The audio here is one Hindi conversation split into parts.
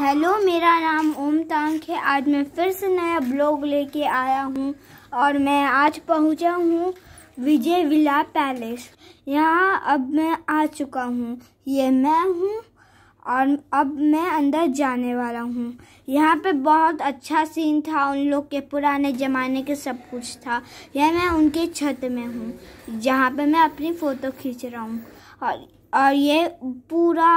हेलो मेरा नाम ओम तांग है आज मैं फिर से नया ब्लॉग लेके आया हूँ और मैं आज पहुँचा हूँ विजय विला पैलेस यहाँ अब मैं आ चुका हूँ ये मैं हूँ और अब मैं अंदर जाने वाला हूँ यहाँ पे बहुत अच्छा सीन था उन लोग के पुराने ज़माने के सब कुछ था यह मैं उनके छत में हूँ जहाँ पे मैं अपनी फ़ोटो खींच रहा हूँ और और ये पूरा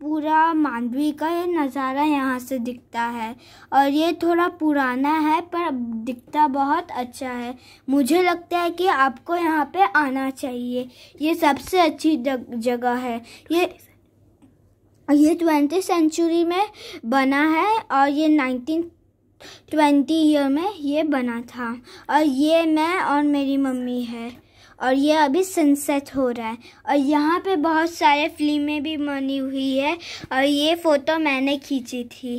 पूरा मांडवी का ये नज़ारा यहाँ से दिखता है और ये थोड़ा पुराना है पर दिखता बहुत अच्छा है मुझे लगता है कि आपको यहाँ पे आना चाहिए ये सबसे अच्छी जगह है ये ये ट्वेंटी सेंचुरी में बना है और ये नाइनटीन ट्वेंटी ईयर में ये बना था और ये मैं और मेरी मम्मी है और ये अभी सनसेट हो रहा है और यहाँ पे बहुत सारे फिल्में भी बनी हुई है और ये फ़ोटो मैंने खींची थी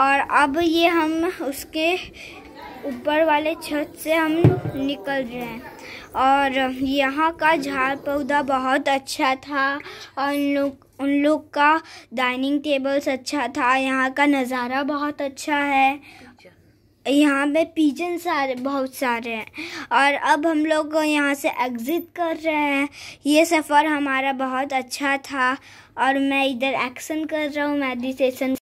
और अब ये हम उसके ऊपर वाले छत से हम निकल रहे हैं और यहाँ का झाड़ पौधा बहुत अच्छा था और लोग उन लोग का डाइनिंग टेबल्स अच्छा था यहाँ का नज़ारा बहुत अच्छा है यहाँ पे पिजन सारे बहुत सारे हैं और अब हम लोग यहाँ से एग्ज़िट कर रहे हैं ये सफ़र हमारा बहुत अच्छा था और मैं इधर एक्शन कर रहा हूँ मेडिटेशन